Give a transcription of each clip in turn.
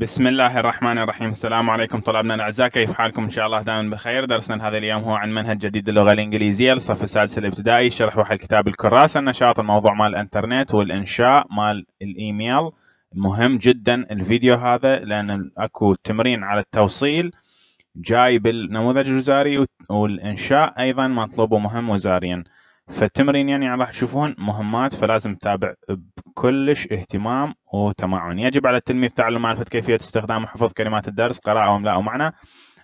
بسم الله الرحمن الرحيم السلام عليكم طلابنا الاعزاء كيف حالكم ان شاء الله دائما بخير درسنا هذا اليوم هو عن منهج جديد اللغه الانجليزيه للصف السادس الابتدائي شرح وحل كتاب الكراسه النشاط الموضوع مال الانترنت والانشاء مال الايميل مهم جدا الفيديو هذا لان اكو تمرين على التوصيل جاي بالنموذج الوزاري والانشاء ايضا مطلوب ومهم وزاريا فالتمرين يعني راح تشوفون مهمات فلازم تتابع بكلش اهتمام وتمعن يجب على التلميذ تعلم معرفة كيفية استخدام وحفظ كلمات الدرس قراءة واملاء ومعنى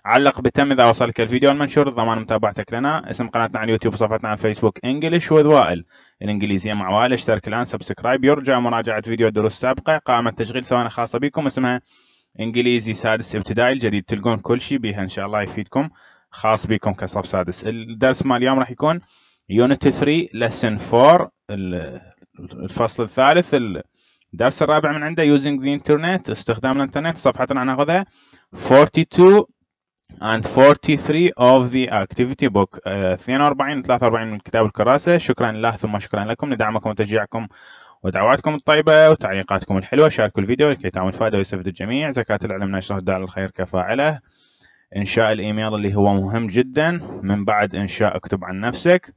علق بتم اذا وصلك الفيديو المنشور ضمان متابعتك لنا اسم قناتنا على اليوتيوب وصفحتنا على الفيسبوك انجلش وذ وائل الانجليزيه مع وائل اشترك الان سبسكرايب يرجى مراجعه فيديو الدروس السابقه قائمه تشغيل سواء خاصه بكم اسمها انجليزي سادس ابتدائي الجديد تلقون كل شيء بها ان شاء الله يفيدكم خاص بكم كصف سادس الدرس مال اليوم راح يكون يونت 3 لسن 4 الفصل الثالث الدرس الرابع من عنده يوزنج ذا انترنت استخدام الانترنت صفحتنا ناخذها 42 and 43 of the activity book uh, 42 43 من كتاب الكراسة شكرا لله ثم شكرا لكم لدعمكم وتشجيعكم ودعواتكم الطيبة وتعليقاتكم الحلوة شاركوا الفيديو لكي تعمل فائدة ويستفيد الجميع زكاة العلم نشره الدار الخير كفاعله إنشاء الإيميل اللي هو مهم جدا من بعد إنشاء اكتب عن نفسك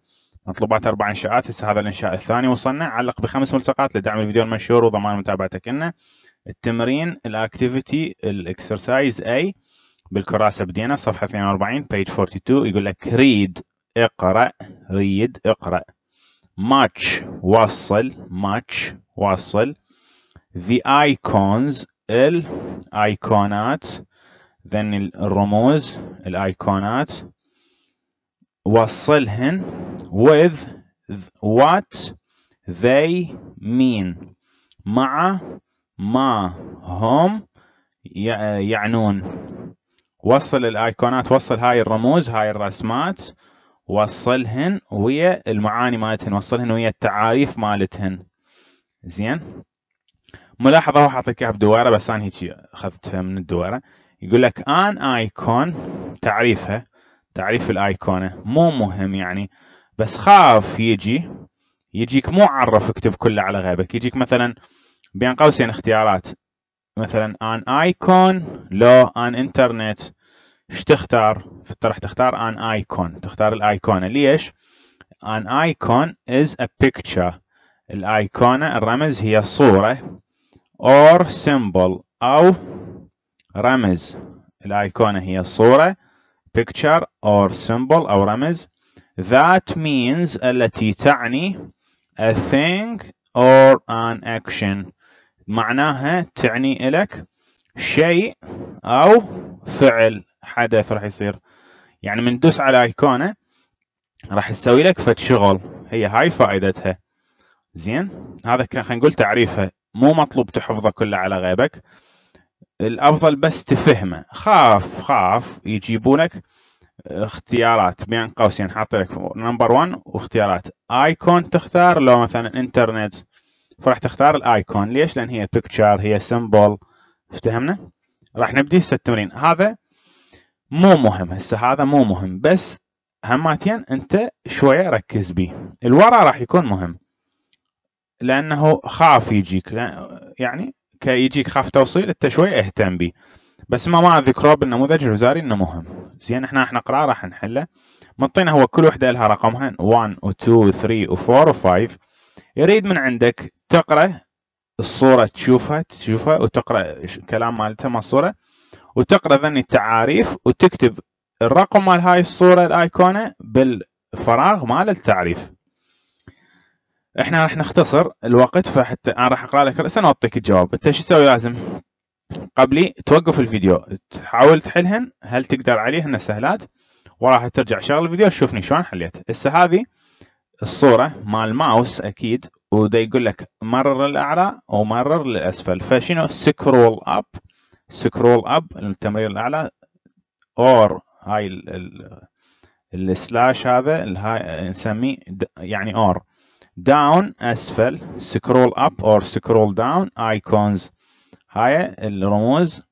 مطلوبات اربع انشاءات هسه هذا الانشاء الثاني وصلنا علق بخمس ملصقات لدعم الفيديو المنشور وضمان متابعتك لنا التمرين الاكتيفيتي الاكسرسايز اي بالكراسه بدينا صفحه 42 بيج 42 يقول لك ريد اقرا ريد اقرا ماتش وصل ماتش وصل the icons الايقونات then الرموز الايقونات وصلهن with what they mean مع ما هم يعنون وصل الايقونات وصل هاي الرموز هاي الرسمات وصلهن ويا المعاني مالتهن وصلهن ويا التعاريف مالتهن زين ملاحظه راح اعطيك اياها بدويره بس انا هيك اخذتها من الدويره يقول لك ان ايكون تعريفها تعريف الايقونه مو مهم يعني بس خاف يجي يجيك مو عرف اكتب كله على غيبك يجيك مثلا بين قوسين اختيارات مثلا ان ايكون لو ان انترنت ايش تختار؟ راح تختار ان ايكون تختار الايقونه ليش؟ ان ايكون از ا بيكتشر الايقونه الرمز هي صوره اور سيمبل او رمز الايقونه هي صوره picture or symbol أو رمز that means التي تعني a thing or an action معناها تعني لك شيء أو فعل حدث راح يصير يعني من تدوس على ايقونه راح تسوي لك فد شغل هي هاي فائدتها زين هذا كان خلينا نقول تعريفها مو مطلوب تحفظه كله على غيبك الافضل بس تفهمه خاف خاف يجيبونك اختيارات بين قوسين حاط لك نمبر 1 واختيارات ايكون تختار لو مثلا انترنت فراح تختار الايكون ليش لان هي بيكتشر هي سمبل افتهمنا راح نبدي هسه التمرين هذا مو مهم هسه هذا مو مهم بس هماتين انت شويه ركز بيه الورا راح يكون مهم لانه خاف يجيك يعني كيجيك خاف توصيل انت شوي اهتم به بس ما مع ذكروه بالنموذج الوزاري انه مهم زين احنا احنا قرار راح نحله منطينا هو كل وحده لها رقمها 1 و 2 و 3 و 4 و 5 يريد من عندك تقرا الصوره تشوفها تشوفها وتقرا كلام مالتها مال الصوره وتقرا ذني التعاريف وتكتب الرقم مال هاي الصوره الايقونه بالفراغ مال التعريف احنا راح نختصر الوقت فحتى انا راح اقرا لك الاسئله واعطيك الجواب انت شو تسوي لازم قبلي توقف الفيديو تحاول تحلهن هل تقدر عليهن سهلات وراح ترجع شغل الفيديو تشوفني شلون حليت هسه هذه الصورة مال الماوس اكيد ودا يقول لك مرر الاعلى ومرر للاسفل فشنو سكرول اب سكرول اب التمرير الاعلى اور هاي السلاش هذا نسميه يعني اور داون اسفل سكرول اب اور سكرول داون ايكونز هاي الرموز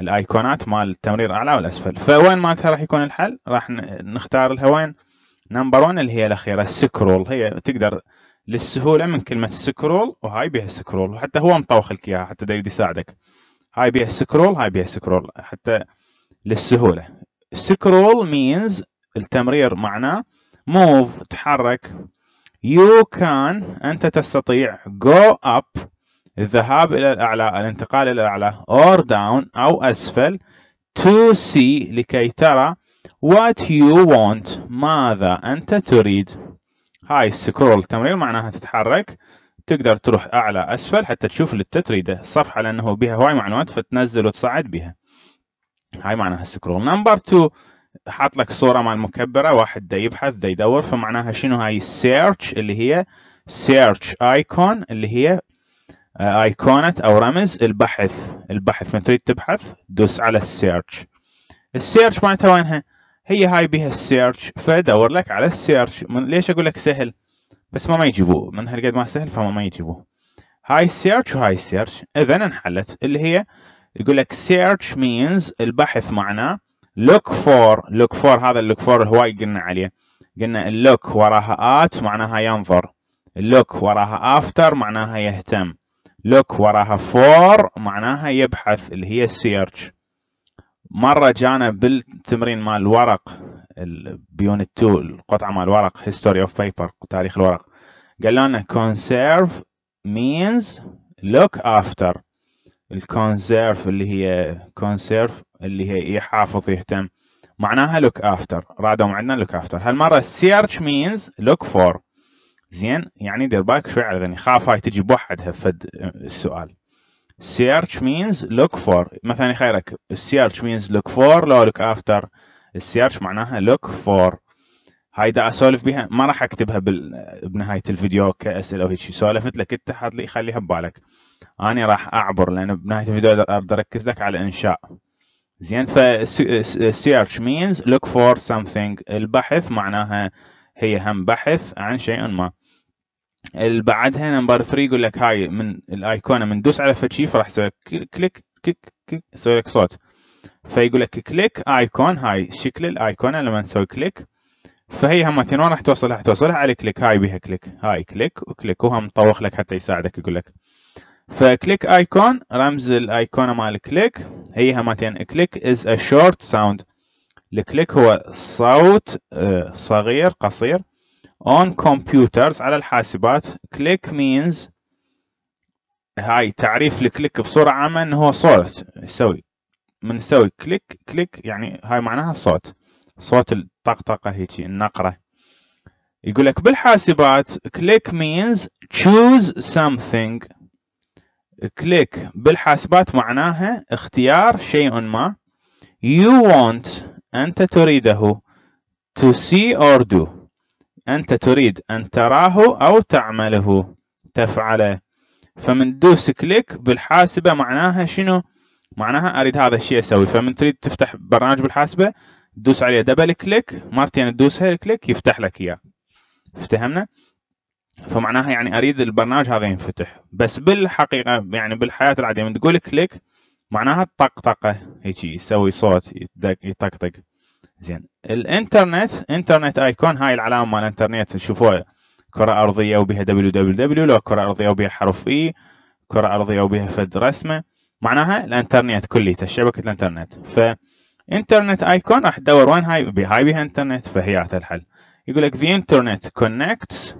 الايقونات مال التمرير اعلى والاسفل فوين مالتها راح يكون الحل راح نختار لها وين نمبر 1 اللي هي الاخيره السكرول هي تقدر للسهوله من كلمه سكرول وهاي بيها سكرول وحتى هو مطوخ لك اياها حتى يريد يساعدك هاي بيها سكرول هاي بيها سكرول حتى للسهوله سكرول مينز التمرير معناه موف تحرك You can أنت تستطيع go up الذهاب إلى الأعلى الانتقال إلى الأعلى or down أو أسفل to see لكي ترى what you want ماذا أنت تريد هاي سكرول تمرير معناها تتحرك تقدر تروح أعلى أسفل حتى تشوف اللي تريده الصفحة لأنه بها هواي معلومات فتنزل وتصعد بها هاي معناها السكرول نمبر 2 حاط لك صوره مع المكبره واحد دا يبحث دا يدور فمعناها شنو هاي السيرش اللي هي سيرش ايكون اللي هي ايقونة او رمز البحث البحث من تريد تبحث دوس على السيرش السيرش معناتها وينها هي هاي بها السيرش فدور لك على السيرش من ليش اقول لك سهل بس ما ما يجيبوه من هالقد ما سهل فما ما يجيبوه هاي السيرش وهاي السيرش اذا انحلت اللي هي يقول لك سيرش مينز البحث معناه لوك فور لوك فور هذا اللوك فور هواي قلنا عليه قلنا اللوك وراها ات معناها ينظر اللوك وراها افتر معناها يهتم لوك وراها فور معناها يبحث اللي هي سيرش مره جانا بالتمرين مال الورق بيونت 2 القطعه مال الورق هيستوري اوف بيبر تاريخ الورق قال لنا كونسيرف means لوك افتر الكونسيرف اللي هي كونسيرف اللي هي يحافظ إيه، يهتم معناها لوك افتر رادوا عندنا لوك افتر هالمره سيرش مينز لوك فور زين يعني دير بالك شوي على غني خاف هاي تجي بوحدها فد السؤال search means look for مثلا يخيرك search means look for لو look after السيرش معناها look for هاي دا اسولف بها ما راح اكتبها بال... بنهايه الفيديو كاسئله وهيك شيء سولفت لك انت حط لي خليها ببالك انا راح اعبر لان بنهايه الفيديو اقدر اركز لك على انشاء زين ف search means look for something البحث معناها هي هم بحث عن شيء ما بعدها نمبر 3 يقول لك هاي من الايقونه من دوس على فشي فراح يسوي لك كليك كليك كليك يسوي لك صوت فيقول لك كليك ايكون هاي شكل الايقونه لما نسوي كليك فهي هم وين راح توصل راح توصلها على كليك هاي بيها كليك هاي كليك وكليك وهم طوخ لك حتى يساعدك يقول لك فكليك ايكون رمز الايقونه مال كليك هي همتين كليك از ا شورت ساوند الكليك هو صوت آه، صغير قصير اون كمبيوترز على الحاسبات كليك مينز هاي تعريف الكليك بصورة عامة انه هو صوت يسوي من نسوي كليك كليك يعني هاي معناها صوت صوت الطقطقة هيجي النقرة يقول لك بالحاسبات كليك مينز choose something كليك بالحاسبات معناها اختيار شيء ما you want أنت تريده to see or do أنت تريد أن تراه أو تعمله تفعله فمن دوس كليك بالحاسبة معناها شنو معناها أريد هذا الشيء أسوي فمن تريد تفتح برنامج بالحاسبة تدوس عليه دبل كليك مرتين تدوس كليك يفتح لك إياه افتهمنا فمعناها يعني اريد البرنامج هذا ينفتح بس بالحقيقه يعني بالحياه العاديه من تقول كليك معناها طقطقه هيك يسوي صوت يطقطق زين الانترنت انترنت ايكون هاي العلامه مال الانترنت شوفوها كره ارضيه وبها دبليو دبليو دبليو لو كره ارضيه وبها حرف اي e، كره ارضيه وبها فد رسمه معناها الانترنت كليته شبكه الانترنت ف انترنت ايكون راح تدور وين هاي بهاي بها انترنت فهي الحل يقول لك the internet connects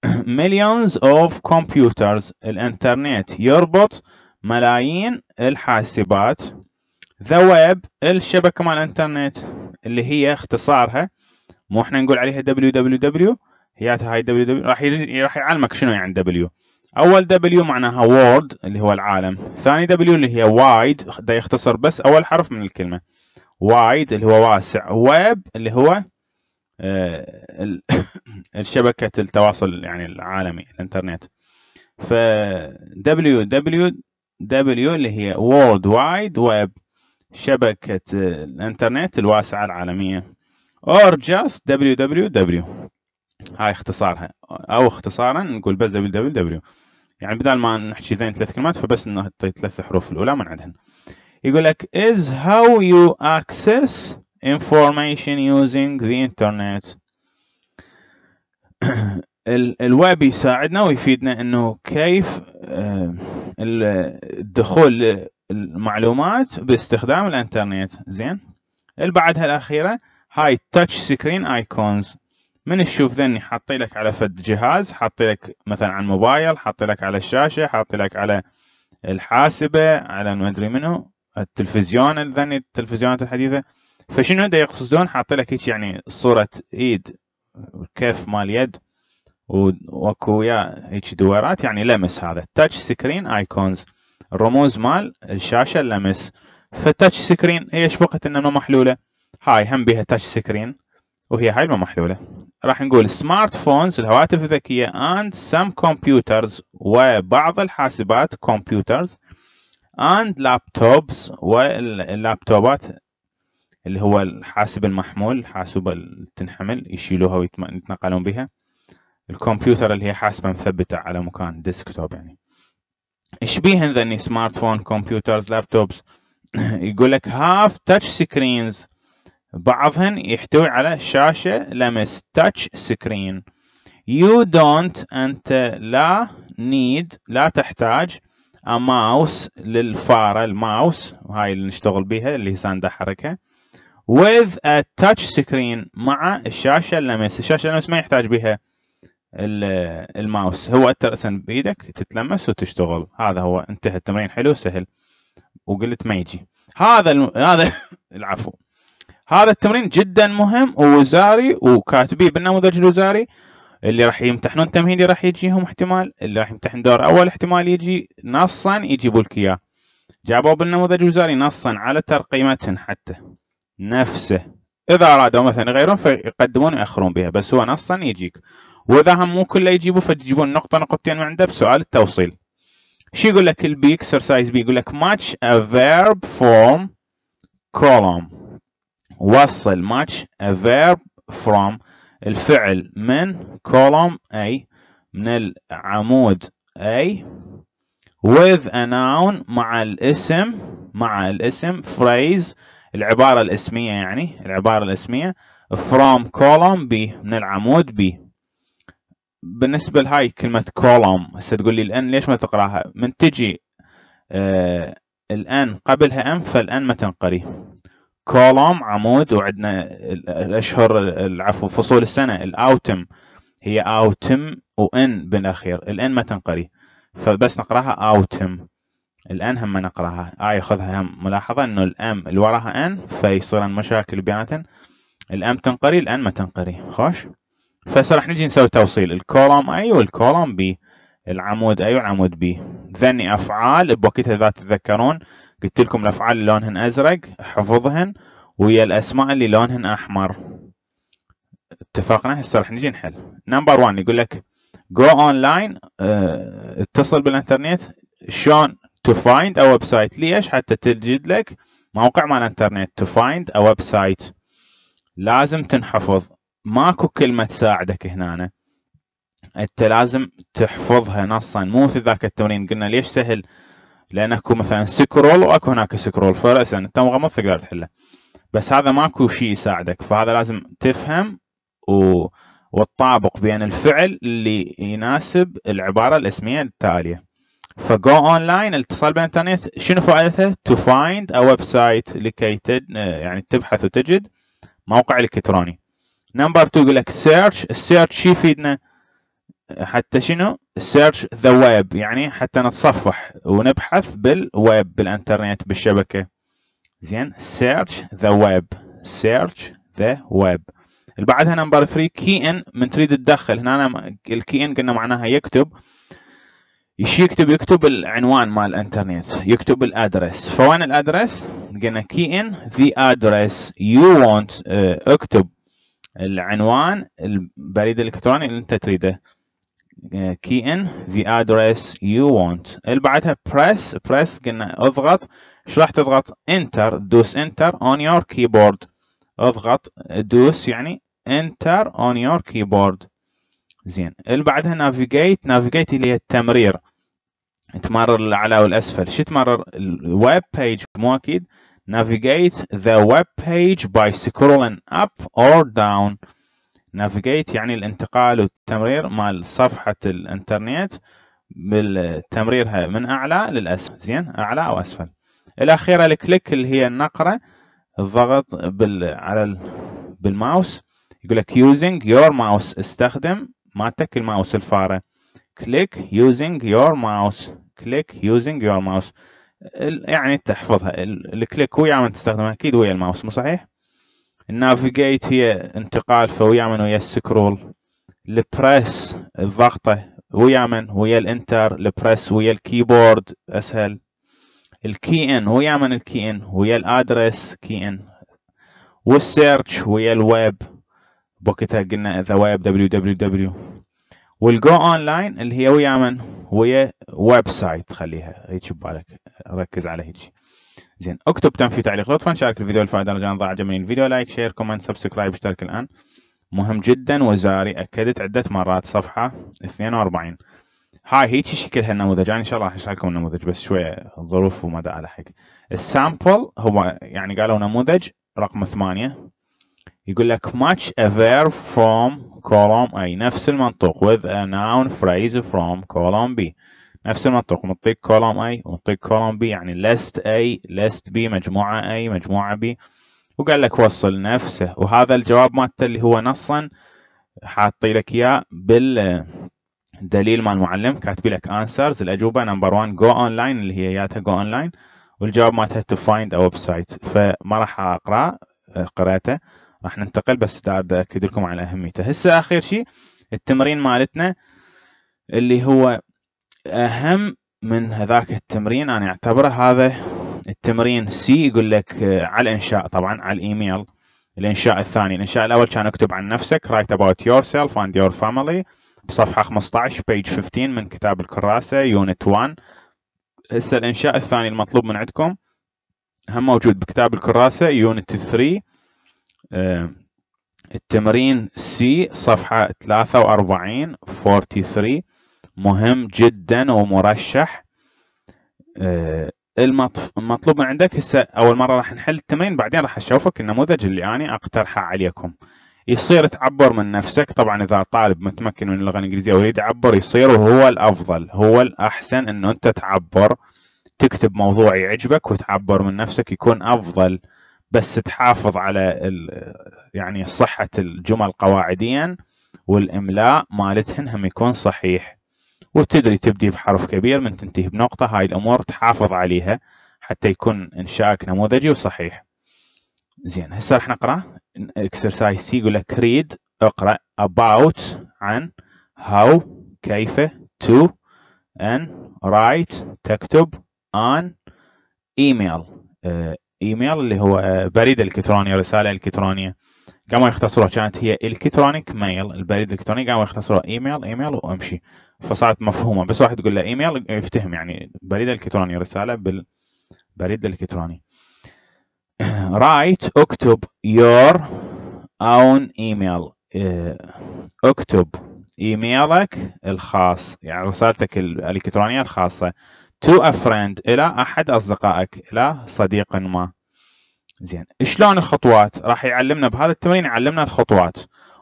millions of computers الانترنت يربط ملايين الحاسبات ذا ويب الشبكة مال الانترنت اللي هي اختصارها مو احنا نقول عليها www هي هاي www راح راح يعلمك شنو يعني w اول w معناها وورد اللي هو العالم ثاني w اللي هي وايد ده يختصر بس اول حرف من الكلمة وايد اللي هو واسع ويب اللي هو آه، شبكة التواصل يعني العالمي الانترنت ف www اللي هي World Wide Web شبكة الانترنت الواسعة العالمية or just www هاي اختصارها او اختصارا نقول بس www يعني بدل ما نحكي ذين ثلاث كلمات فبس انه ثلاث حروف الاولى من عندهن يقول لك is how you access information using the internet الويب يساعدنا ويفيدنا انه كيف آه، الدخول المعلومات باستخدام الانترنت زين اللي بعدها الاخيره هاي تاتش سكرين ايكونز من تشوف ذني حاطي لك على فد جهاز حاطي لك مثلا على الموبايل حاطي لك على الشاشه حاطي لك على الحاسبه على ما ادري منو التلفزيون ذني التلفزيونات الحديثه فشنو دا يقصدون حاط لك هيك يعني صوره ايد كيف مال يد واكو يا هيك دويرات يعني لمس هذا تاتش سكرين ايكونز الرموز مال الشاشه اللمس فتاتش سكرين هي ايش انها انما محلوله هاي هم بها تاتش سكرين وهي هاي محلوله راح نقول سمارت فونز الهواتف الذكيه اند سم كمبيوترز وبعض الحاسبات كمبيوترز اند لابتوبس واللابتوبات اللي هو الحاسب المحمول حاسوبة اللي تنحمل يشيلوها ويتنقلون بها الكمبيوتر اللي هي حاسبة مثبتة على مكان ديسكتوب يعني ايش بيهن ذني سمارت فون كمبيوترز لابتوبس يقول لك هاف تاتش سكرينز بعضهن يحتوي على شاشة لمس تاتش سكرين يو دونت أنت لا نيد لا تحتاج ا ماوس للفارة الماوس وهاي اللي نشتغل بيها اللي ساندة حركة with a touch screen مع الشاشه اللمس الشاشه اللمس ما يحتاج بها الماوس هو انت راسا بايدك تتلمس وتشتغل هذا هو انتهى التمرين حلو سهل وقلت ما يجي هذا الم... هذا العفو هذا التمرين جدا مهم ووزاري وكاتبيه بالنموذج الوزاري اللي راح يمتحنون تمهيدي راح يجيهم احتمال اللي راح يمتحن دور اول احتمال يجي نصا يجيبوا لك اياه جابوا بالنموذج الوزاري نصا على ترقيمتهن حتى نفسه إذا أرادوا مثلا يغيرون فيقدمون ويأخرون بها بس هو نصا يجيك وإذا هم مو كله يجيبوا فتجيبون نقطة نقطتين من عنده بسؤال التوصيل شو يقول لك البي اكسرسايز بي يقول لك match a verb from كولوم وصل match a verb from الفعل من كولوم اي من العمود اي with a noun مع الاسم مع الاسم phrase العبارة الاسمية يعني العبارة الاسمية from column B من العمود B بالنسبة لهاي كلمة column هسه تقول لي الان ليش ما تقراها من تجي آه الان قبلها ام فالان ما تنقري كولوم عمود وعندنا الاشهر العفو فصول السنه الاوتم هي اوتم وان بالاخير الان ما تنقري فبس نقراها اوتم الآن هم نقرأها آي آه، خذها هم ملاحظة أنه الأم اللي وراها أن فيصير مشاكل بيناتهم الأم تنقري الآن ما تنقري خوش فهسه راح نجي نسوي توصيل الكولوم أي والكولوم بي العمود أي والعمود بي ذني أفعال بوقتها إذا تتذكرون قلت لكم الأفعال اللي لونهن أزرق حفظهن ويا الأسماء اللي لونهن أحمر اتفقنا هسه راح نجي نحل نمبر 1 يقول لك جو اون لاين اتصل بالانترنت شلون to find a website ليش حتى تجد لك موقع مال انترنت to find a website لازم تنحفظ ماكو كلمة تساعدك هنا انت لازم تحفظها نصا مو في ذاك التمرين قلنا ليش سهل لان اكو مثلا سكرول واكو هناك سكرول فرأسا انت مغمض تقدر تحله بس هذا ماكو شيء يساعدك فهذا لازم تفهم و... والطابق بين الفعل اللي يناسب العبارة الاسمية التالية فجو لاين الاتصال بالانترنت شنو فائدته؟ تو فايند ا ويب سايت لكي تد... يعني تبحث وتجد موقع الكتروني. نمبر 2 يقول لك سيرش السيرش شو يفيدنا؟ حتى شنو؟ سيرش ذا ويب يعني حتى نتصفح ونبحث بالويب بالانترنت بالشبكه. زين سيرش ذا ويب سيرش ذا ويب. اللي بعدها نمبر 3 كي ان من تريد تدخل هنا الكي ان قلنا معناها يكتب ايش يكتب يكتب العنوان مال الانترنت يكتب الادرس فوين الادرس قلنا كي ان ذا ادرس يو وونت اكتب العنوان البريد الالكتروني اللي انت تريده كي ان ذا ادرس يو وونت اللي بعدها بريس بريس قلنا اضغط ايش راح تضغط انتر دوس انتر اون يور كيبورد اضغط دوس يعني انتر اون يور كيبورد زين اللي بعدها نافيجيت نافيجيت اللي هي التمرير تمرر الاعلى والاسفل شو تمرر الويب بيج مو اكيد navigate the web page by scrolling up or down navigate يعني الانتقال والتمرير مال صفحة الانترنت بالتمريرها من اعلى للاسفل زين اعلى او اسفل الاخيره الكليك اللي هي النقره الضغط بال على ال... بالماوس يقول لك using your mouse استخدم مالتك الماوس الفاره كليك يوزنج يور ماوس كليك يوزنج يور ماوس يعني تحفظها الكليك ويا من تستخدمها اكيد ويا الماوس مو صحيح النافيجيت هي انتقال فويا من ويا السكرول البريس الضغطة ويا من ويا الانتر البريس ويا الكيبورد اسهل الكي ان ويا من الكي ان ويا الادرس كي ان والسيرش ويا الويب بوكيتها قلنا ذا ويب دبليو دبليو دبليو والجو اون لاين اللي هي ويا من ويا ويب سايت خليها هيك ببالك ركز على هيك زين اكتب تم في تعليق لطفا شارك الفيديو الفائده رجاء ضاع عجبني الفيديو لايك شير كومنت سبسكرايب اشترك الان مهم جدا وزاري اكدت عده مرات صفحه 42 هاي هيك شكلها النموذج يعني ان شاء الله راح اشرح لكم النموذج بس شويه ظروف وما دا الحق السامبل هو يعني قالوا نموذج رقم ثمانية يقول لك much a verb from column A نفس المنطق with a noun phrase from column B نفس المنطق منطق column A ومنطق column B يعني list A list B مجموعة A مجموعة B وقال لك وصل نفسه وهذا الجواب مالته اللي هو نصا حاطي لك اياه بالدليل مال المعلم كاتب لك انسرز الاجوبه نمبر 1 جو لاين اللي هي جاتها جو لاين والجواب مالتها تو فايند ا ويب سايت فما راح اقرا قراته راح ننتقل بس بدي اكد لكم على اهميته هسه اخر شيء التمرين مالتنا اللي هو اهم من هذاك التمرين انا اعتبره هذا التمرين سي يقول لك آه، على الانشاء طبعا على الايميل الانشاء الثاني الانشاء الاول كان اكتب عن نفسك write about yourself and your family بصفحه 15 page 15 من كتاب الكراسه يونت 1 هسه الانشاء الثاني المطلوب من عندكم هم موجود بكتاب الكراسه يونت 3 آه، التمرين سي صفحة 43 43 مهم جدا ومرشح آه، المطلوب من عندك هسه اول مره راح نحل التمرين بعدين راح اشوفك النموذج اللي انا اقترحه عليكم يصير تعبر من نفسك طبعا اذا طالب متمكن من اللغه الانجليزيه ويريد يعبر يصير وهو الافضل هو الاحسن انه انت تعبر تكتب موضوع يعجبك وتعبر من نفسك يكون افضل بس تحافظ على يعني صحة الجمل قواعديا والإملاء مالتهن هم يكون صحيح وتدري تبدي بحرف كبير من تنتهي بنقطة هاي الأمور تحافظ عليها حتى يكون إنشائك نموذجي وصحيح زين هسه راح نقرأ اكسرسايز سي يقول لك read اقرأ about عن how كيف to and write تكتب on email آه، ايميل اللي هو آه، بريد الكتروني رساله الكترونيه قاموا يختصروها كانت هي الكترونيك ميل البريد الالكتروني قاموا يختصروها ايميل ايميل وامشي فصارت مفهومه بس واحد يقول له ايميل يفتهم يعني بريد الكتروني رساله بالبريد الالكتروني رايت اكتب يور اون ايميل اكتب ايميلك الخاص يعني رسالتك الالكترونيه الخاصه to a friend إلى أحد أصدقائك إلى صديق ما زين شلون الخطوات راح يعلمنا بهذا التمرين يعلمنا الخطوات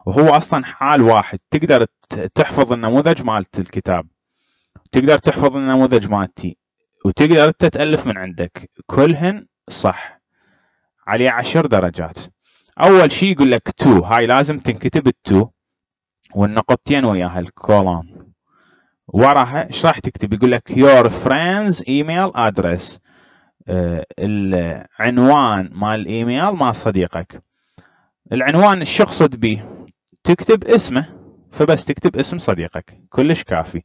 وهو أصلا حال واحد تقدر تحفظ النموذج مالت الكتاب تقدر تحفظ النموذج مالتي وتقدر أنت تألف من عندك كلهن صح عليه عشر درجات أول شيء يقول لك تو هاي لازم تنكتب التو والنقطتين وياها الكولون وراها ايش راح تكتب يقول لك يور فريندز ايميل ادريس العنوان مال الايميل مال صديقك العنوان ايش يقصد به تكتب اسمه فبس تكتب اسم صديقك كلش كافي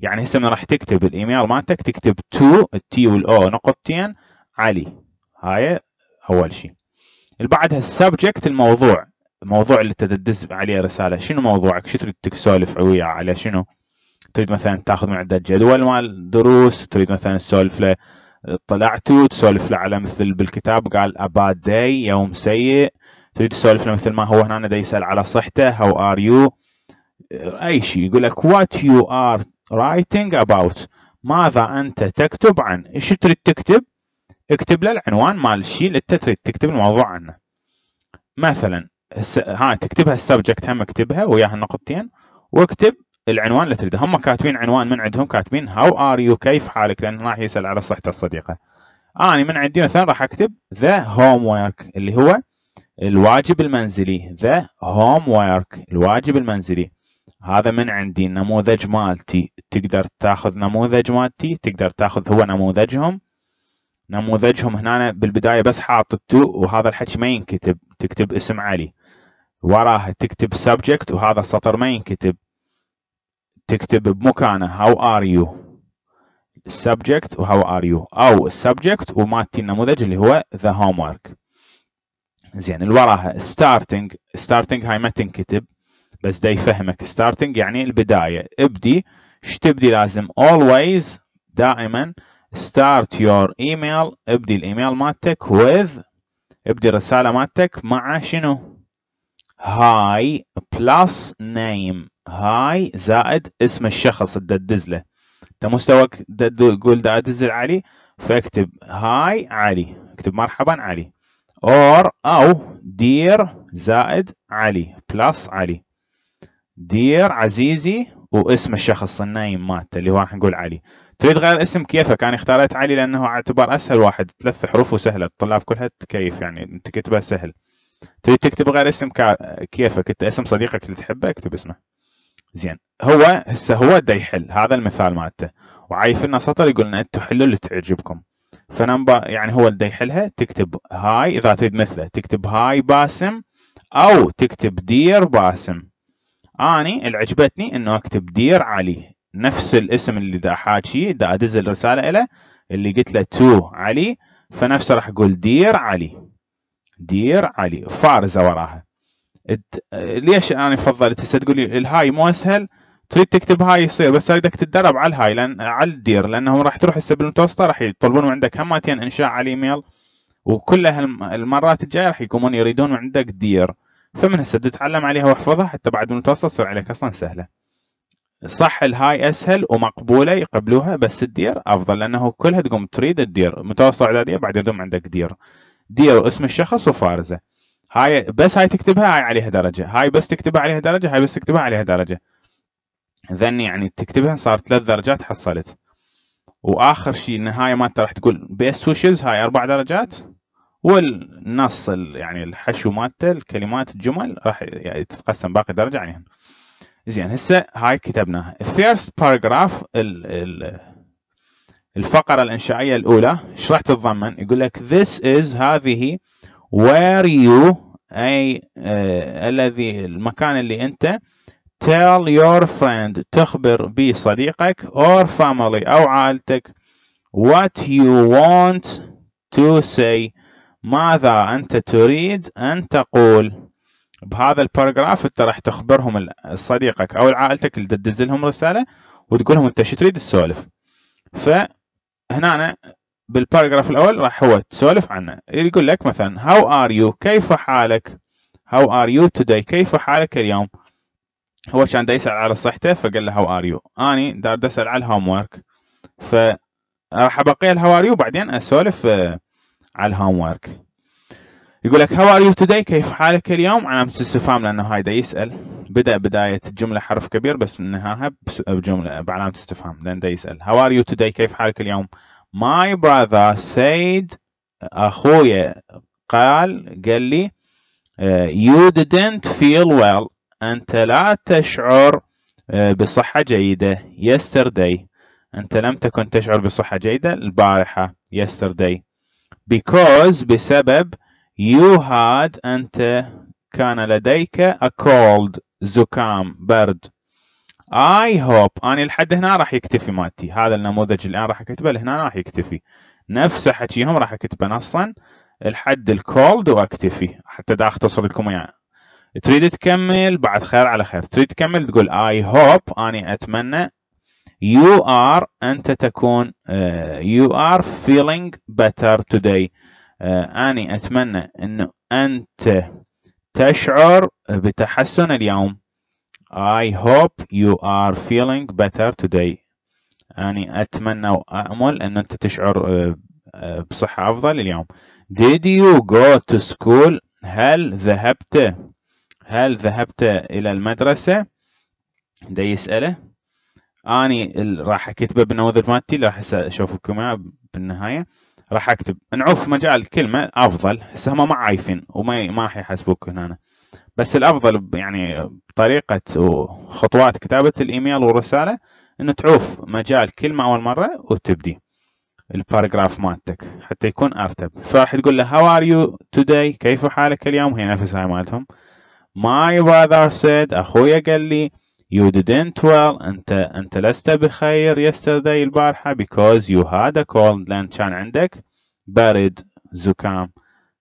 يعني هسه راح تكتب الايميل مالتك تكتب تو التي والاو نقطتين علي هاي اول شيء اللي بعدها السبجكت الموضوع الموضوع اللي تدز عليه رساله شنو موضوعك شو تريد تسولف وياه على شنو تريد مثلا تاخذ من عنده جدول مال دروس تريد مثلا تسولف له طلعتوا تسولف له على مثل بالكتاب قال اباد داي يوم سيء تريد تسولف له مثل ما هو هنا يسال على صحته هاو ار يو اي شيء يقول لك وات يو ار رايتنج اباوت ماذا انت تكتب عن ايش تريد تكتب اكتب له العنوان مال الشيء اللي انت تريد تكتب الموضوع عنه مثلا ها تكتبها السبجكت هم اكتبها وياها النقطتين واكتب العنوان اللي تريده هم كاتبين عنوان من عندهم كاتبين هاو ار يو كيف حالك لان راح يسال على صحته الصديقه انا من عندي مثلا راح اكتب ذا هوم ورك اللي هو الواجب المنزلي ذا هوم ورك الواجب المنزلي هذا من عندي النموذج مالتي تقدر تاخذ نموذج مالتي تقدر تاخذ هو نموذجهم نموذجهم هنا بالبدايه بس حاط التو وهذا الحكي ما ينكتب تكتب اسم علي وراها تكتب سبجكت وهذا السطر ما ينكتب تكتب بمكانه هاو ار يو و how ار يو او subject ومالتي النموذج اللي هو ذا هوم ورك زين اللي وراها starting ستارتنج هاي ما تنكتب بس دا يفهمك starting يعني البدايه ابدي ش تبدي لازم always دائما start your email ابدي الايميل مالتك with ابدي الرساله مالتك مع شنو هاي بلس نيم هاي زائد اسم الشخص اللي تدز له انت مستواك تقول دا علي فاكتب هاي علي اكتب مرحبا علي اور او دير زائد علي بلس علي دير عزيزي واسم الشخص النايم مالته اللي هو راح نقول علي تريد غير اسم كيفك انا اختاريت علي لانه اعتبر اسهل واحد ثلاث حروف وسهله الطلاب كلها تكيف يعني انت كتبها سهل تريد تكتب غير اسم كيفك انت اسم صديقك اللي تحبه اكتب اسمه زين هو هسه هو دا يحل هذا المثال مالته وعايف لنا سطر يقول لنا انتم حلوا اللي تعجبكم فنمبا يعني هو اللي يحلها تكتب هاي اذا تريد مثله تكتب هاي باسم او تكتب دير باسم اني اللي عجبتني انه اكتب دير علي نفس الاسم اللي دا حاجيه دا ادز الرساله له اللي قلت له تو علي فنفسه راح اقول دير علي دير علي فارزه وراها ليش انا فضلت هسه تقول لي الهاي مو اسهل تريد تكتب هاي يصير بس اريدك تتدرب على الهاي لان على الدير لانه راح تروح هسه بالمتوسطه راح يطلبون من عندك هماتين انشاء على الايميل وكل المرات الجايه راح يقومون يريدون من عندك دير فمن هسه تتعلم عليها واحفظها حتى بعد المتوسطه تصير عليك اصلا سهله صح الهاي اسهل ومقبوله يقبلوها بس الدير افضل لانه كلها تقوم تريد الدير متوسطه اعداديه بعدين يدوم عندك دير دير واسم الشخص وفارزه هاي بس هاي تكتبها هاي عليها درجه هاي بس تكتبها عليها درجه هاي بس تكتبها عليها درجه ذن يعني تكتبها صار ثلاث درجات حصلت واخر شيء النهايه مالته راح تقول بيست وشز هاي اربع درجات والنص يعني الحشو مالته الكلمات الجمل راح يعني تتقسم باقي درجه عليهم زين هسه هاي كتبناها الفيرست باراجراف الفقره الانشائيه الاولى ايش راح تتضمن يقول لك this is هذه where you أي آه، الذي المكان اللي أنت tell your friend تخبر بصديقك صديقك or family أو عائلتك what you want to say ماذا أنت تريد أن تقول بهذا الباراجراف أنت راح تخبرهم صديقك أو عائلتك اللي تدز لهم رسالة وتقول لهم أنت شو تريد تسولف فهنا بالباراجراف الاول راح هو تسولف عنه يقول لك مثلا هاو ار يو كيف حالك هاو ار يو توداي كيف حالك اليوم هو كان دا يسال على صحته فقال له هاو ار يو اني دار دا اسال على الهوم ورك ف راح ابقي الهاو ار يو بعدين اسولف آه، على الهوم ورك يقول لك هاو ار يو توداي كيف حالك اليوم علامة استفهام لانه هاي دا يسال بدا بداية الجملة حرف كبير بس انهاها بجملة بعلامة استفهام لان دا يسال هاو ار يو توداي كيف حالك اليوم My brother said أخويا uh, قال قال لي uh, You didn't feel well أنت لا تشعر uh, بصحة جيدة yesterday أنت لم تكن تشعر بصحة جيدة البارحة yesterday because بسبب you had أنت كان لديك a cold زكام برد اي هوب انا لحد هنا راح يكتفي مالتي هذا النموذج الان راح اكتبه لهنا راح يكتفي نفس حكيهم راح اكتبه نصا لحد الكولد واكتفي حتى دا اختصر لكم اياه يعني. تريد تكمل بعد خير على خير تريد تكمل تقول اي هوب اني اتمنى يو ار انت تكون يو ار فيلينج بيتر توداي اني اتمنى انه انت تشعر بتحسن اليوم I hope you are feeling better today أني أتمنى وأأمل أن أنت تشعر آه، آه، بصحة أفضل اليوم Did you go to school هل ذهبت هل ذهبت إلى المدرسة ده يسأله أني راح أكتبه بالنموذج مالتي راح أشوفكم بالنهاية راح أكتب نعوف مجال كلمة أفضل هسه هم ما عايفين وما ما راح يحاسبوك هنا بس الافضل يعني طريقه وخطوات كتابه الايميل والرساله ان تعوف مجال كلمه اول مره وتبدي الباراجراف مالتك حتى يكون ارتب فراح تقول له هاو ار يو توداي كيف حالك اليوم هي نفسها مالتهم ماي براذر سيد اخويا قال لي يو didn't well انت انت لست بخير يسترداي البارحه بيكوز يو هاد ا كولد لان كان عندك بارد زكام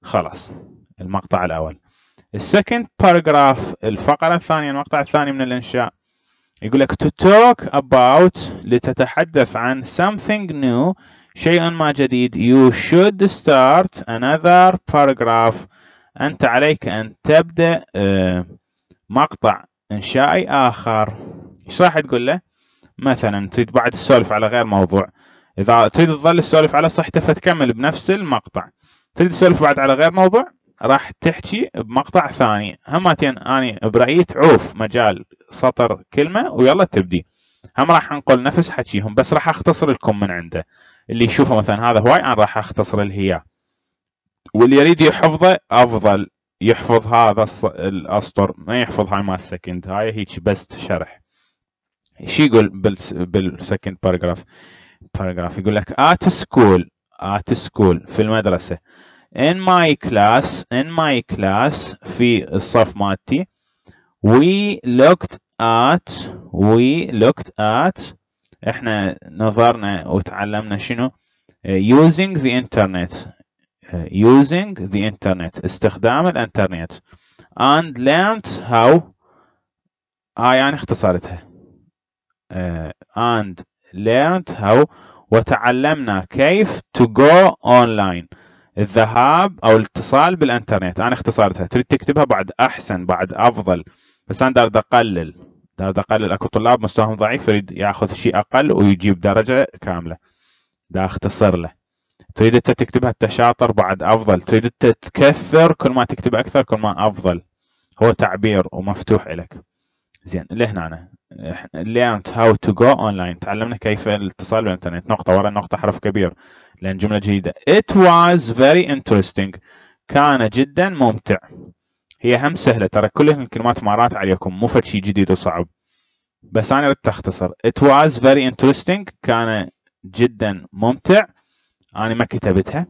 خلاص المقطع الاول السكند باراجراف الفقرة الثانية المقطع الثاني من الإنشاء يقول لك to talk about لتتحدث عن something new شيء ما جديد you should start another paragraph أنت عليك أن تبدأ آه، مقطع إنشائي آخر إيش راح تقول له؟ مثلا تريد بعد تسولف على غير موضوع إذا تريد تظل تسولف على صحته فتكمل بنفس المقطع تريد تسولف بعد على غير موضوع راح تحكي بمقطع ثاني همتين اني برايي تعوف مجال سطر كلمة ويلا تبدي هم راح انقل نفس حكيهم بس راح اختصر لكم من عنده اللي يشوفه مثلا هذا هواي انا راح اختصر الهيا واللي يريد يحفظه افضل يحفظ هذا الاسطر ما يحفظ هاي مال السكند هاي هيك بس شرح شي يقول بالسكند باراجراف باراجراف يقول لك ات سكول ات سكول في المدرسه in my class in my class في الصف مالتي we looked at we looked at احنا نظرنا وتعلمنا شنو using the internet using the internet استخدام الانترنت and learned how هاي انا اختصرتها and learned how وتعلمنا كيف to go online الذهاب او الاتصال بالانترنت انا اختصرتها تريد تكتبها بعد احسن بعد افضل بس انا دارد اقلل دارد اقلل اكو طلاب مستواهم ضعيف يريد ياخذ شيء اقل ويجيب درجه كامله دا اختصر له تريد انت تكتبها التشاطر بعد افضل تريد انت تكثر كل ما تكتب اكثر كل ما افضل هو تعبير ومفتوح لك زين لهنا learned how to go online تعلمنا كيف الاتصال بالانترنت نقطة ورا نقطة حرف كبير لأن جملة جديدة it was very interesting كان جدا ممتع هي هم سهلة ترى كلهم الكلمات مرات عليكم مو فد شيء جديد وصعب بس أنا ردت أختصر it was very interesting كان جدا ممتع أنا ما كتبتها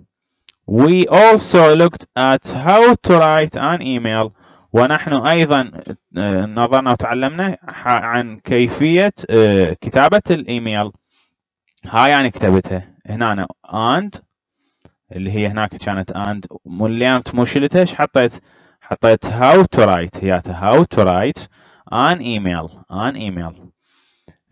we also looked at how to write an email ونحن أيضا آه، نظرنا وتعلمنا عن كيفية آه، كتابة الإيميل هاي أنا يعني كتبتها هنا أنا and اللي هي هناك كانت and مليانت مو شلتها حطيت حطيت how to write هي how to write an email an email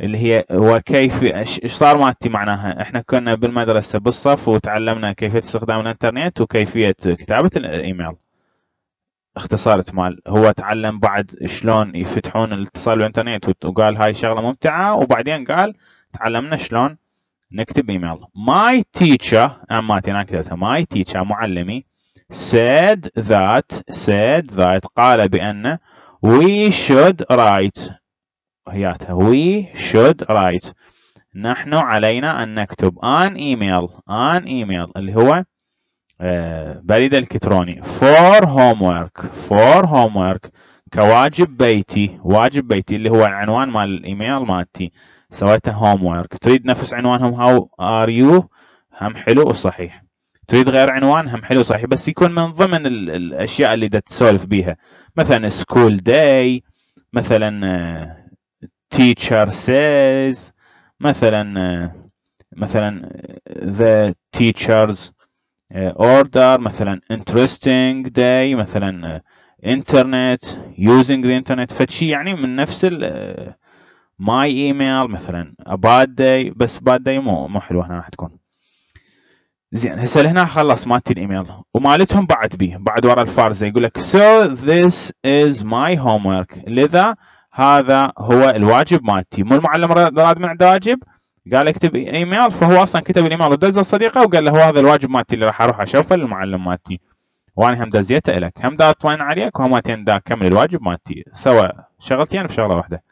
اللي هي وكيف ايش صار مالتي معناها احنا كنا بالمدرسه بالصف وتعلمنا كيفيه استخدام الانترنت وكيفيه كتابه الايميل اختصار مال هو تعلم بعد شلون يفتحون الاتصال بالانترنت وقال هاي شغله ممتعه وبعدين قال تعلمنا شلون نكتب ايميل ماي تيتشر مالتي انا كتبتها ماي تيتشر معلمي said that said that قال بان we should write هياتها we should write نحن علينا ان نكتب an email an email اللي هو آه، بريد الكتروني فور هوم ورك فور هوم ورك كواجب بيتي واجب بيتي اللي هو العنوان مال الايميل مالتي سويته هوم ورك تريد نفس عنوانهم هاو ار يو هم حلو وصحيح تريد غير عنوان هم حلو صحيح بس يكون من ضمن الاشياء اللي تسولف بيها مثلا سكول داي مثلا تيتشر آه، سيز مثلا آه، مثلا ذا تيتشرز آه، order مثلا interesting day مثلا آه، internet using the internet فشي يعني من نفس ال ماي آه، ايميل مثلا bad day بس bad day مو مو حلوه هنا راح تكون زين هسه لهنا خلص مالتي الايميل ومالتهم بعد بي بعد ورا الفارزه يقول لك so this is my homework لذا هذا هو الواجب مالتي مو المعلم راد من عند واجب قال اكتب ايميل فهو اصلا كتب الايميل ودزه صديقه وقال له هو هذا الواجب مالتي اللي راح اروح اشوفه للمعلم مالتي وانا هم دزيته لك هم دا اطمئن عليك وهم دا كمل الواجب مالتي سوى شغلتين في شغله واحده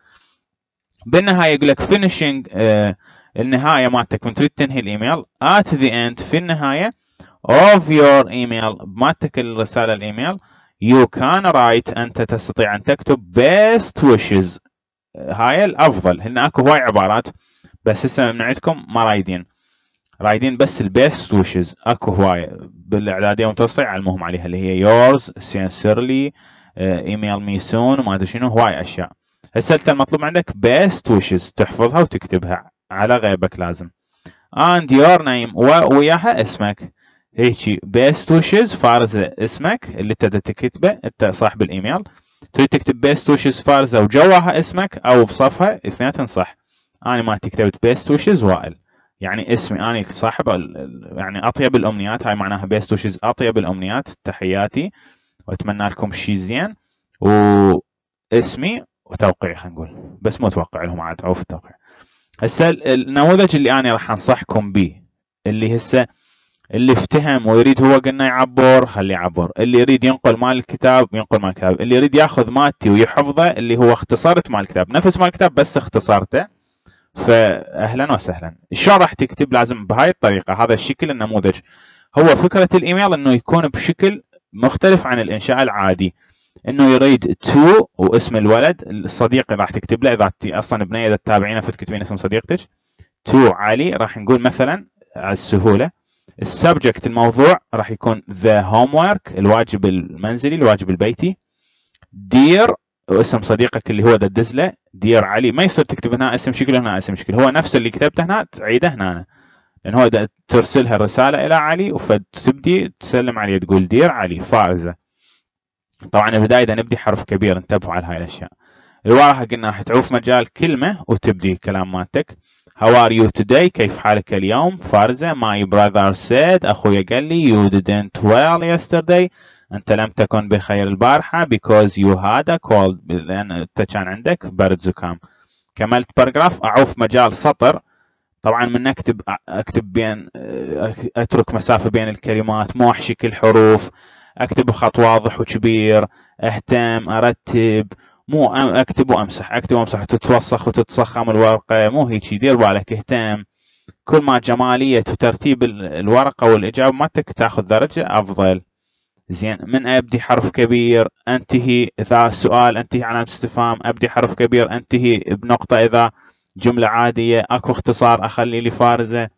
بالنهايه يقول لك فينيشنج آه النهايه مالتك من تريد تنهي الايميل ات ذا اند في النهايه اوف يور ايميل مالتك الرساله الايميل يو كان رايت انت تستطيع ان تكتب بيست ويشز آه، هاي الافضل هنا اكو هواي عبارات بس هسه من عندكم ما رايدين رايدين بس البيست وشز اكو هوايه بالاعداديه المتوسطه يعلموهم عليها اللي هي يورز سينسيرلي ايميل مي سون وما ادري شنو هواي اشياء هسه انت المطلوب عندك بيست وشز تحفظها وتكتبها على غيبك لازم اند يور نيم وياها اسمك هيجي بيست وشز فارزه اسمك اللي انت تكتبه انت صاحب الايميل تريد تكتب بيست وشز فارزه وجواها اسمك او بصفها اثنين صح أنا مالتي كتبت بيست وشز وائل يعني اسمي أنا صاحب يعني أطيب الأمنيات هاي معناها بيست وشز أطيب الأمنيات تحياتي وأتمنى لكم شيء زين واسمي وتوقيع خلينا نقول بس مو أتوقع لهم عاد عوف التوقيع هسه النموذج اللي أنا راح أنصحكم به اللي هسه اللي افتهم ويريد هو قلنا يعبر خليه يعبر اللي يريد ينقل مال الكتاب ينقل مال الكتاب اللي يريد ياخذ مالتي ويحفظه اللي هو اختصارة مال الكتاب نفس مال الكتاب بس اختصارته فاهلا وسهلا شلون راح تكتب لازم بهاي الطريقه هذا الشكل النموذج هو فكره الايميل انه يكون بشكل مختلف عن الانشاء العادي انه يريد تو واسم الولد الصديق اللي راح تكتب له اذا اصلا بنيه اذا تتابعينه فتكتبين اسم صديقتك تو علي راح نقول مثلا على السهوله السبجكت الموضوع راح يكون ذا هوم الواجب المنزلي الواجب البيتي دير واسم صديقك اللي هو ذا الدزله دير علي ما يصير تكتب هنا اسم شكل هنا اسم شكل هو نفس اللي كتبته هنا تعيده هنا أنا. لان هو ترسلها رساله الى علي فتبدي تسلم علي تقول دير علي فارزه طبعا البدايه اذا نبدي حرف كبير انتبهوا على هاي الاشياء اللي قلنا راح تعوف مجال كلمه وتبدي كلام مالتك How are you today? كيف حالك اليوم؟ فارزة My brother said أخوي قال لي You didn't well yesterday أنت لم تكن بخير البارحة because you had a cold لأن أنت كان عندك برد زكام كملت باراجراف أعوف مجال سطر طبعا من اكتب اكتب بين اترك مسافه بين الكلمات مو احشي كل حروف اكتب بخط واضح وكبير اهتم ارتب مو اكتب وامسح اكتب وامسح تتوسخ وتتصخم الورقه مو هيك دير بالك اهتم كل ما جماليه وترتيب الورقه والاجابه مالتك تاخذ درجه افضل زين من أبدي حرف كبير أنتهي إذا سؤال أنتهي علامة استفهام أبدي حرف كبير أنتهي بنقطة إذا جملة عادية أكو اختصار أخلي لي فارزة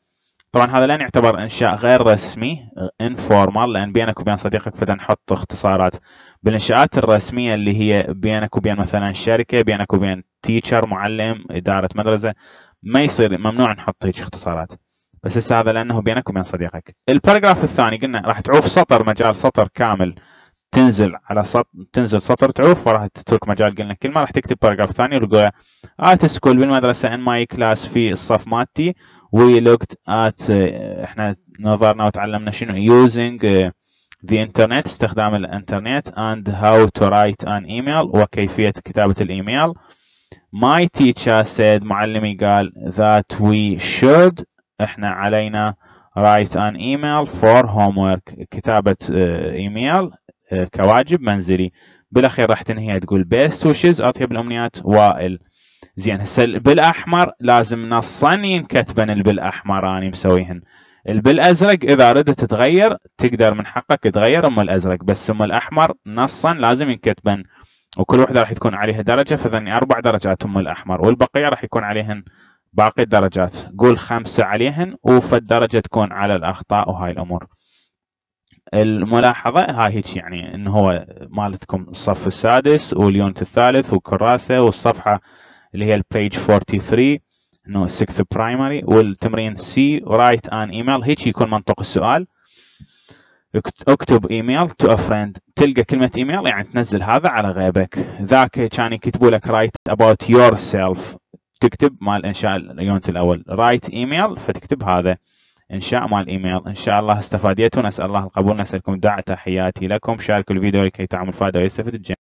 طبعا هذا لن يعتبر إنشاء غير رسمي انفورمال لأن بينك وبين صديقك فدا نحط اختصارات بالإنشاءات الرسمية اللي هي بينك وبين مثلا شركة بينك وبين تيتشر معلم إدارة مدرسة ما يصير ممنوع نحط هيك اختصارات بس هسه هذا لانه بينك وبين صديقك الباراجراف الثاني قلنا راح تعوف سطر مجال سطر كامل تنزل على سطر تنزل سطر تعوف وراح تترك مجال قلنا كلمه راح تكتب باراجراف ثاني وتقول ات سكول بالمدرسه ان ماي كلاس في الصف مالتي وي لوكت ات احنا نظرنا وتعلمنا شنو يوزنج ذا انترنت استخدام الانترنت اند هاو تو رايت ان ايميل وكيفيه كتابه الايميل My teacher said معلمي قال that we should احنا علينا write an email for homework كتابة ايميل آه، آه، كواجب منزلي بالاخير راح تنهيها تقول best wishes اطيب الامنيات وائل زين هسه بالاحمر لازم نصا ينكتبن بالاحمر اني مسويهن بالازرق اذا ردت تتغير تقدر من حقك تغير ام الازرق بس ام الاحمر نصا لازم ينكتبن وكل وحده راح تكون عليها درجه فذني اربع درجات ام الاحمر والبقيه راح يكون عليهن باقي الدرجات قول خمسة عليهن وفالدرجة تكون على الأخطاء وهاي الأمور الملاحظة هاي هيك يعني إن هو مالتكم الصف السادس واليونت الثالث والكراسة والصفحة اللي هي البيج 43 انه 6 برايمري والتمرين سي رايت ان ايميل هيك يكون منطق السؤال اكتب ايميل تو فريند تلقى كلمه ايميل يعني تنزل هذا على غيبك ذاك كان يكتبوا لك رايت اباوت يور سيلف تكتب مال انشاء اليونت الاول رايت ايميل فتكتب هذا انشاء مال ايميل ان شاء الله استفاديتوا نسال الله القبول نسالكم دعاء تحياتي لكم شاركوا الفيديو لكي تعمل فائده ويستفيد الجميع